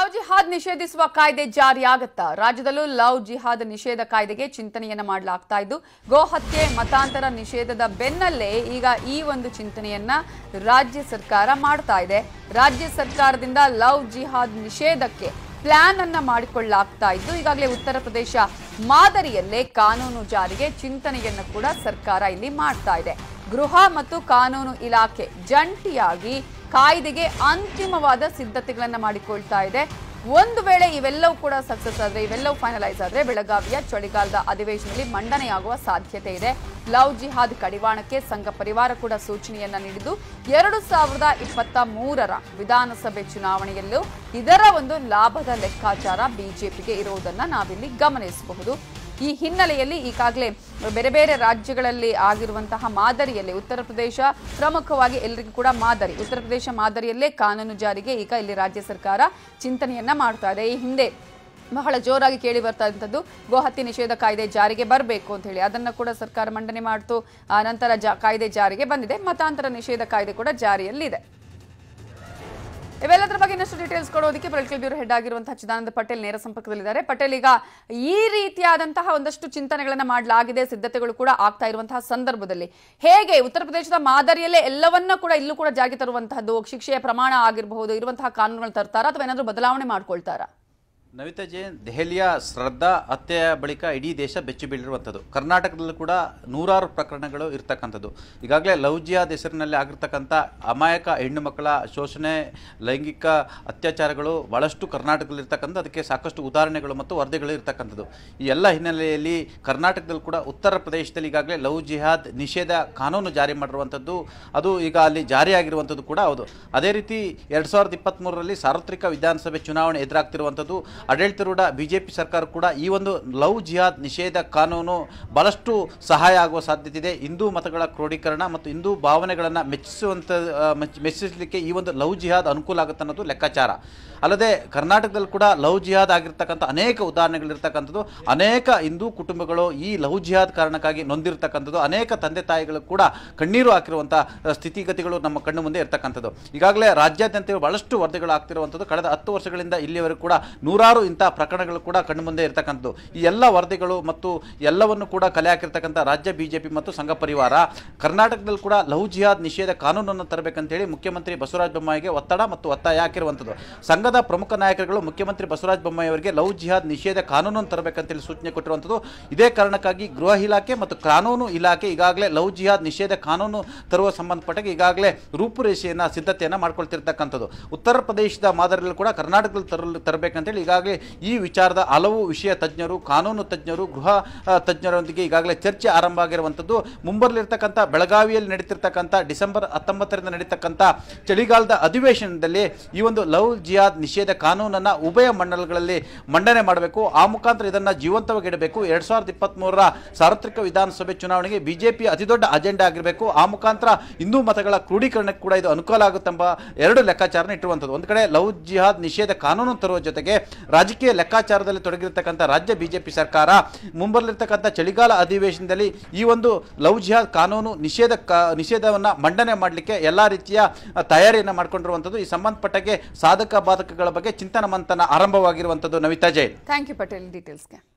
love ಜಿಹಾದ್ ನಿಷೇಧಿಸುವ ಕಾಯ್ದೆ ಜಾರಿಯಾಗತ್ತಾ ರಾಜ್ಯದಲ್ಲೂ ಲವ್ ಜಿಹಾದ್ ನಿಷೇಧ ಕಾಯ್ದೆಗೆ ಚಿಂತನೆಯನ್ನ ಮಾಡಲಾಗ್ತಾ ಇದ್ದು ಗೋ ಹತ್ಯೆ ಮತಾಂತರ ನಿಷೇಧದ ಬೆನ್ನಲ್ಲೇ ಈಗ ಈ ಒಂದು ಚಿಂತನೆಯನ್ನ ರಾಜ್ಯ ಸರ್ಕಾರ ಮಾಡ್ತಾ ಇದೆ ರಾಜ್ಯ ಸರ್ಕಾರದಿಂದ ಲವ್ ಜಿಹಾದ್ ನಿಷೇಧಕ್ಕೆ ಪ್ಲಾನ್ ಅನ್ನ ಮಾಡಿಕೊಳ್ಳಲಾಗ್ತಾ ಇದ್ದು ಈಗಾಗಲೇ ಉತ್ತರ ಪ್ರದೇಶ ಮಾದರಿಯಲ್ಲೇ ಕಾನೂನು ಜಾರಿಗೆ ಚಿಂತನೆಯನ್ನು ಕೂಡ ಸರ್ಕಾರ ಇಲ್ಲಿ ಮಾಡ್ತಾ ಇದೆ ಗೃಹ ಮತ್ತು ಕಾನೂನು ಇಲಾಖೆ ಜಂಟಿಯಾಗಿ ಕಾಯ್ದೆಗೆ ಅಂತಿಮವಾದ ಸಿದ್ಧತೆಗಳನ್ನು ಮಾಡಿಕೊಳ್ತಾ ಇದೆ ಒಂದು ವೇಳೆ ಇವೆಲ್ಲವೂ ಕೂಡ ಸಕ್ಸಸ್ ಆದರೆ ಇವೆಲ್ಲವೂ ಫೈನಲೈಸ್ ಆದರೆ ಬೆಳಗಾವಿಯ ಚಳಿಗಾಲದ ಅಧಿವೇಶನದಲ್ಲಿ ಮಂಡನೆಯಾಗುವ ಸಾಧ್ಯತೆ ಇದೆ ಲವ್ ಜಿಹಾದ್ ಕಡಿವಾಣಕ್ಕೆ ಸಂಘ ಪರಿವಾರ ಕೂಡ ಸೂಚನೆಯನ್ನ ನೀಡಿದ್ದು ಎರಡು ಸಾವಿರದ ಇಪ್ಪತ್ತ ಮೂರರ ವಿಧಾನಸಭೆ ಚುನಾವಣೆಯಲ್ಲೂ ಇದರ ಒಂದು ಲಾಭದ ಲೆಕ್ಕಾಚಾರ ಬಿಜೆಪಿಗೆ ಇರುವುದನ್ನು ನಾವಿಲ್ಲಿ ಗಮನಿಸಬಹುದು ಈ ಹಿನ್ನೆಲೆಯಲ್ಲಿ ಈಗಾಗಲೇ ಬೇರೆ ಬೇರೆ ರಾಜ್ಯಗಳಲ್ಲಿ ಆಗಿರುವಂತಹ ಮಾದರಿಯಲ್ಲಿ ಉತ್ತರ ಪ್ರದೇಶ ಪ್ರಮುಖವಾಗಿ ಎಲ್ಲರಿಗೂ ಕೂಡ ಮಾದರಿ ಉತ್ತರ ಪ್ರದೇಶ ಮಾದರಿಯಲ್ಲೇ ಕಾನೂನು ಜಾರಿಗೆ ಈಗ ಇಲ್ಲಿ ರಾಜ್ಯ ಸರ್ಕಾರ ಚಿಂತನೆಯನ್ನ ಮಾಡ್ತಾ ಇದೆ ಈ ಹಿಂದೆ ಬಹಳ ಜೋರಾಗಿ ಕೇಳಿ ಬರ್ತಾ ಇದ್ದಂಥದ್ದು ಗೋಹತ್ಯೆ ನಿಷೇಧ ಕಾಯ್ದೆ ಜಾರಿಗೆ ಬರಬೇಕು ಅಂತ ಹೇಳಿ ಅದನ್ನು ಕೂಡ ಸರ್ಕಾರ ಮಂಡನೆ ಮಾಡ್ತು ಆ ನಂತರ ಜ ಕಾಯ್ದೆ ಜಾರಿಗೆ ಬಂದಿದೆ ಮತಾಂತರ ನಿಷೇಧ ಕಾಯ್ದೆ ಕೂಡ ಜಾರಿಯಲ್ಲಿದೆ ಇವೆಲ್ಲದರ ಬಗ್ಗೆ ಇನ್ನಷ್ಟು ಡೀಟೇಲ್ಸ್ ಕೊಡೋದಕ್ಕೆ ಪೊಲಿಟಿಕಲ್ ಬ್ಯೂರೋ ಹೆಡ್ ಆಗಿರುವಂತಹ ಚಿದಾನಂದ ಪಟೇಲ್ ನೇರ ಸಂಪರ್ಕದಲ್ಲಿದ್ದಾರೆ ಪಟೇಲ್ ಈಗ ಈ ರೀತಿಯಾದಂತಹ ಒಂದಷ್ಟು ಚಿಂತನೆಗಳನ್ನು ಮಾಡಲಾಗಿದೆ ಸಿದ್ಧತೆಗಳು ಕೂಡ ಆಗ್ತಾ ಇರುವಂತಹ ಸಂದರ್ಭದಲ್ಲಿ ಹೇಗೆ ಉತ್ತರ ಪ್ರದೇಶದ ಮಾದರಿಯಲ್ಲೇ ಎಲ್ಲವನ್ನ ಕೂಡ ಇಲ್ಲೂ ಕೂಡ ಜಾರಿಗೆ ತರುವಂತಹದ್ದು ಶಿಕ್ಷೆಯ ಪ್ರಮಾಣ ಆಗಿರಬಹುದು ಇರುವಂತಹ ಕಾನೂನುಗಳನ್ನು ತರ್ತಾರ ಅಥವಾ ಏನಾದರೂ ಬದಲಾವಣೆ ಮಾಡ್ಕೊಳ್ತಾರ ನವಿತಾ ಜೈನ್ ದೆಹಲಿಯ ಶ್ರದ್ಧಾ ಹತ್ಯೆಯ ಬಳಿಕ ಇಡೀ ದೇಶ ಬೆಚ್ಚಿ ಬೀಳಿರುವಂಥದ್ದು ಕರ್ನಾಟಕದಲ್ಲೂ ಕೂಡ ನೂರಾರು ಪ್ರಕರಣಗಳು ಇರ್ತಕ್ಕಂಥದ್ದು ಈಗಾಗಲೇ ಲವ್ ಜಿಯಾದ್ ಹೆಸರಿನಲ್ಲಿ ಆಗಿರ್ತಕ್ಕಂಥ ಅಮಾಯಕ ಹೆಣ್ಣು ಮಕ್ಕಳ ಶೋಷಣೆ ಲೈಂಗಿಕ ಅತ್ಯಾಚಾರಗಳು ಭಾಳಷ್ಟು ಕರ್ನಾಟಕದಲ್ಲಿರ್ತಕ್ಕಂಥ ಅದಕ್ಕೆ ಸಾಕಷ್ಟು ಉದಾಹರಣೆಗಳು ಮತ್ತು ವರದಿಗಳು ಇರ್ತಕ್ಕಂಥದ್ದು ಈ ಎಲ್ಲ ಹಿನ್ನೆಲೆಯಲ್ಲಿ ಕರ್ನಾಟಕದಲ್ಲಿ ಕೂಡ ಉತ್ತರ ಪ್ರದೇಶದಲ್ಲಿ ಈಗಾಗಲೇ ಲವ್ ಜಿಹಾದ್ ನಿಷೇಧ ಕಾನೂನು ಜಾರಿ ಮಾಡಿರುವಂಥದ್ದು ಅದು ಈಗ ಅಲ್ಲಿ ಜಾರಿಯಾಗಿರುವಂಥದ್ದು ಕೂಡ ಹೌದು ಅದೇ ರೀತಿ ಎರಡು ಸಾವಿರದ ಇಪ್ಪತ್ತ್ಮೂರರಲ್ಲಿ ಸಾರ್ವತ್ರಿಕ ವಿಧಾನಸಭೆ ಚುನಾವಣೆ ಎದುರಾಗ್ತಿರುವಂಥದ್ದು ಆಡಳಿತಾರೂಢ ಬಿಜೆಪಿ ಸರ್ಕಾರ ಕೂಡ ಈ ಒಂದು ಲವ್ ಜಿಹಾದ್ ನಿಷೇಧ ಕಾನೂನು ಬಹಳಷ್ಟು ಸಹಾಯ ಆಗುವ ಸಾಧ್ಯತೆ ಇದೆ ಹಿಂದೂ ಮತಗಳ ಕ್ರೋಢೀಕರಣ ಮತ್ತು ಹಿಂದೂ ಭಾವನೆಗಳನ್ನು ಮೆಚ್ಚಿಸುವಂಥ ಮೆಚ್ಚಿಸಲಿಕ್ಕೆ ಈ ಒಂದು ಲವ್ ಜಿಹಾದ್ ಅನುಕೂಲ ಆಗುತ್ತೆ ಅನ್ನೋದು ಲೆಕ್ಕಾಚಾರ ಅಲ್ಲದೆ ಕರ್ನಾಟಕದಲ್ಲಿ ಕೂಡ ಲವ್ ಜಿಹಾದ್ ಆಗಿರ್ತಕ್ಕಂಥ ಅನೇಕ ಉದಾಹರಣೆಗಳಿರ್ತಕ್ಕಂಥದ್ದು ಅನೇಕ ಹಿಂದೂ ಕುಟುಂಬಗಳು ಈ ಲವ್ ಜಿಹಾದ್ ಕಾರಣಕ್ಕಾಗಿ ನೊಂದಿರತಕ್ಕಂಥದ್ದು ಅನೇಕ ತಂದೆ ತಾಯಿಗಳು ಕೂಡ ಕಣ್ಣೀರು ಹಾಕಿರುವಂಥ ಸ್ಥಿತಿಗತಿಗಳು ನಮ್ಮ ಕಣ್ಣು ಮುಂದೆ ಇರತಕ್ಕಂಥದ್ದು ಈಗಾಗಲೇ ರಾಜ್ಯಾದ್ಯಂತ ಬಹಳಷ್ಟು ವರದಿಗಳು ಆಗ್ತಿರುವಂಥದ್ದು ಕಳೆದ ಹತ್ತು ವರ್ಷಗಳಿಂದ ಇಲ್ಲಿಯವರೆಗೂ ಕೂಡ ನೂರಾರು ಹಲವಾರು ಇಂಥ ಪ್ರಕರಣಗಳು ಕೂಡ ಮುಂದೆ ಇರತಕ್ಕಂಥದ್ದು ಈ ಎಲ್ಲ ವರದಿಗಳು ಮತ್ತು ಎಲ್ಲವನ್ನು ಕೂಡ ಕಲೆ ಹಾಕಿರ್ತಕ್ಕಂಥ ರಾಜ್ಯ ಬಿಜೆಪಿ ಮತ್ತು ಸಂಘ ಪರಿವಾರ ಕರ್ನಾಟಕದಲ್ಲಿ ಕೂಡ ಲವ್ ಜಿಹಾದ್ ನಿಷೇಧ ಕಾನೂನನ್ನು ತರಬೇಕಂತೇಳಿ ಮುಖ್ಯಮಂತ್ರಿ ಬಸವರಾಜ ಬೊಮ್ಮಾಯಿಗೆ ಒತ್ತಡ ಮತ್ತು ಒತ್ತಾಯ ಹಾಕಿರುವಂಥದ್ದು ಸಂಘದ ಪ್ರಮುಖ ನಾಯಕರುಗಳು ಮುಖ್ಯಮಂತ್ರಿ ಬಸವರಾಜ ಬೊಮ್ಮಾಯಿ ಅವರಿಗೆ ಲವ್ ಜಿಹಾದ್ ನಿಷೇಧ ಕಾನೂನನ್ನು ತರಬೇಕಂತೇಳಿ ಸೂಚನೆ ಕೊಟ್ಟಿರುವಂಥದ್ದು ಇದೇ ಕಾರಣಕ್ಕಾಗಿ ಗೃಹ ಇಲಾಖೆ ಮತ್ತು ಕಾನೂನು ಇಲಾಖೆ ಈಗಾಗಲೇ ಲವ್ ಜಿಹಾದ್ ನಿಷೇಧ ಕಾನೂನು ತರುವ ಸಂಬಂಧಪಟ್ಟಾಗಿ ಈಗಾಗಲೇ ರೂಪುರೇಷೆಯನ್ನು ಸಿದ್ಧತೆಯನ್ನು ಮಾಡಿಕೊಳ್ತಿರ್ತಕ್ಕಂಥದ್ದು ಉತ್ತರ ಪ್ರದೇಶದ ಮಾದರಿಯಲ್ಲಿ ಕೂಡ ಕರ್ನಾಟಕದಲ್ಲಿ ತರಲು ತರಬೇಕಂತೇಳಿ ಈಗಾಗಲೇ ಈಗಾಗಲೇ ಈ ವಿಚಾರದ ಹಲವು ವಿಷಯ ತಜ್ಞರು ಕಾನೂನು ತಜ್ಞರು ಗೃಹ ತಜ್ಞರೊಂದಿಗೆ ಈಗಾಗಲೇ ಚರ್ಚೆ ಆರಂಭ ಆಗಿರುವಂಥದ್ದು ಮುಂಬರಲಿರ್ತಕ್ಕಂಥ ಬೆಳಗಾವಿಯಲ್ಲಿ ನಡೀತಿರ್ತಕ್ಕಂಥ ಡಿಸೆಂಬರ್ ಹತ್ತೊಂಬತ್ತರಿಂದ ನಡೀತಕ್ಕಂಥ ಚಳಿಗಾಲದ ಅಧಿವೇಶನದಲ್ಲಿ ಈ ಒಂದು ಲವ್ ಜಿಯಾದ್ ನಿಷೇಧ ಕಾನೂನನ್ನು ಉಭಯ ಮಂಡಲಗಳಲ್ಲಿ ಮಂಡನೆ ಮಾಡಬೇಕು ಆ ಮುಖಾಂತರ ಇದನ್ನು ಜೀವಂತವಾಗಿಡಬೇಕು ಇಡಬೇಕು ಎರಡು ಸಾವಿರದ ಇಪ್ಪತ್ತ್ಮೂರರ ಸಾರ್ವತ್ರಿಕ ವಿಧಾನಸಭೆ ಚುನಾವಣೆಗೆ ಬಿಜೆಪಿ ಅತಿದೊಡ್ಡ ಅಜೆಂಡಾ ಆಗಿರಬೇಕು ಆ ಮುಖಾಂತರ ಹಿಂದೂ ಮತಗಳ ಕ್ರೋಢೀಕರಣಕ್ಕೆ ಕೂಡ ಇದು ಅನುಕೂಲ ಆಗುತ್ತೆಂಬ ಎರಡು ಲೆಕ್ಕಾಚಾರನ ಇಟ್ಟಿರುವಂಥದ್ದು ಒಂದು ಕಡೆ ಲವ್ ಜಿಹಾದ್ ನಿಷೇಧ ಕಾನೂನು ತರುವ ಜೊತೆಗೆ ರಾಜಕೀಯ ಲೆಕ್ಕಾಚಾರದಲ್ಲಿ ತೊಡಗಿರ್ತಕ್ಕಂಥ ರಾಜ್ಯ ಬಿಜೆಪಿ ಸರ್ಕಾರ ಮುಂಬರಲಿರ್ತಕ್ಕಂಥ ಚಳಿಗಾಲ ಅಧಿವೇಶನದಲ್ಲಿ ಈ ಒಂದು ಲವ್ ಜಿಹಾದ್ ಕಾನೂನು ನಿಷೇಧ ನಿಷೇಧವನ್ನು ಮಂಡನೆ ಮಾಡಲಿಕ್ಕೆ ಎಲ್ಲ ರೀತಿಯ ತಯಾರಿಯನ್ನು ಮಾಡಿಕೊಂಡಿರುವಂಥದ್ದು ಈ ಸಂಬಂಧಪಟ್ಟಕ್ಕೆ ಸಾಧಕ ಬಾಧಕಗಳ ಬಗ್ಗೆ ಚಿಂತನ ಮಂಥನ ಆರಂಭವಾಗಿರುವಂಥದ್ದು ನವಿತಾ ಜೈನ್ ಥ್ಯಾಂಕ್ ಯು ಪಟೇಲ್ ಡೀಟೇಲ್ಸ್ಗೆ